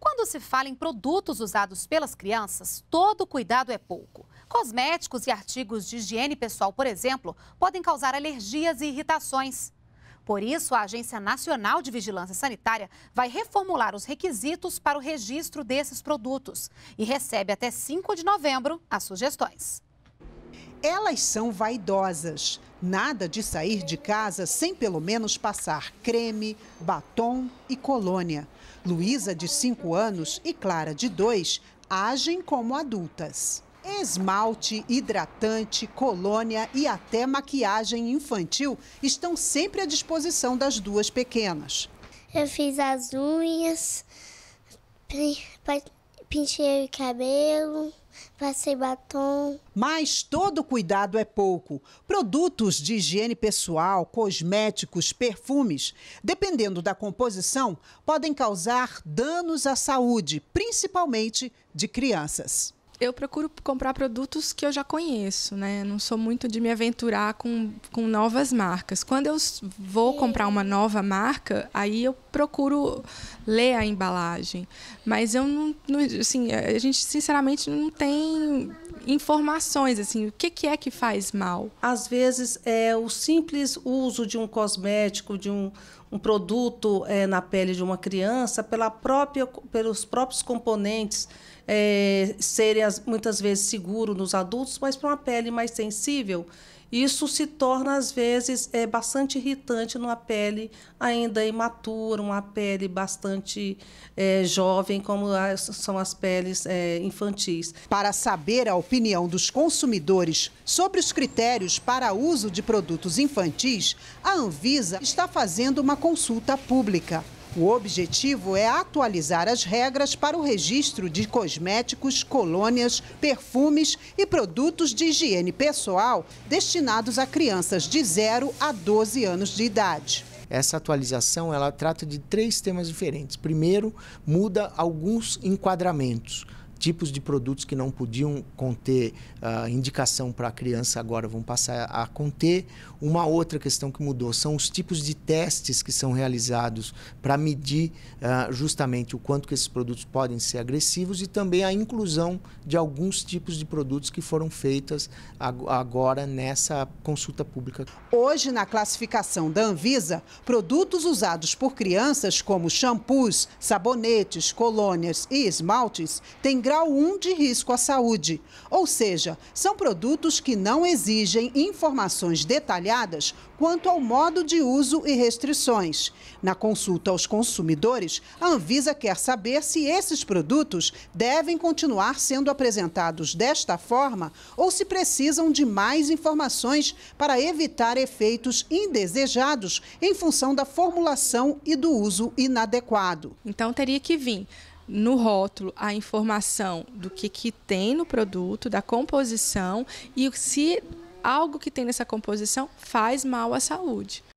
Quando se fala em produtos usados pelas crianças, todo cuidado é pouco. Cosméticos e artigos de higiene pessoal, por exemplo, podem causar alergias e irritações. Por isso, a Agência Nacional de Vigilância Sanitária vai reformular os requisitos para o registro desses produtos e recebe até 5 de novembro as sugestões. Elas são vaidosas. Nada de sair de casa sem pelo menos passar creme, batom e colônia. Luísa, de 5 anos, e Clara, de 2, agem como adultas. Esmalte, hidratante, colônia e até maquiagem infantil estão sempre à disposição das duas pequenas. Eu fiz as unhas, Pinchei o cabelo, passei batom. Mas todo cuidado é pouco. Produtos de higiene pessoal, cosméticos, perfumes, dependendo da composição, podem causar danos à saúde, principalmente de crianças eu procuro comprar produtos que eu já conheço, né? Não sou muito de me aventurar com, com novas marcas. Quando eu vou comprar uma nova marca, aí eu procuro ler a embalagem. Mas eu não, não assim, a gente sinceramente não tem informações assim, o que, que é que faz mal? Às vezes é o simples uso de um cosmético, de um, um produto é, na pele de uma criança, pela própria, pelos próprios componentes é, as, muitas vezes seguro nos adultos, mas para uma pele mais sensível, isso se torna, às vezes, é, bastante irritante numa pele ainda imatura, uma pele bastante é, jovem, como as, são as peles é, infantis. Para saber a opinião dos consumidores sobre os critérios para uso de produtos infantis, a Anvisa está fazendo uma consulta pública. O objetivo é atualizar as regras para o registro de cosméticos, colônias, perfumes e produtos de higiene pessoal destinados a crianças de 0 a 12 anos de idade. Essa atualização ela trata de três temas diferentes. Primeiro, muda alguns enquadramentos tipos de produtos que não podiam conter uh, indicação para a criança agora vão passar a conter. Uma outra questão que mudou são os tipos de testes que são realizados para medir uh, justamente o quanto que esses produtos podem ser agressivos e também a inclusão de alguns tipos de produtos que foram feitas agora nessa consulta pública. Hoje, na classificação da Anvisa, produtos usados por crianças como shampoos, sabonetes, colônias e esmaltes têm grau 1 de risco à saúde. Ou seja, são produtos que não exigem informações detalhadas quanto ao modo de uso e restrições. Na consulta aos consumidores, a Anvisa quer saber se esses produtos devem continuar sendo apresentados desta forma ou se precisam de mais informações para evitar efeitos indesejados em função da formulação e do uso inadequado. Então teria que vir no rótulo a informação do que, que tem no produto, da composição e se algo que tem nessa composição faz mal à saúde.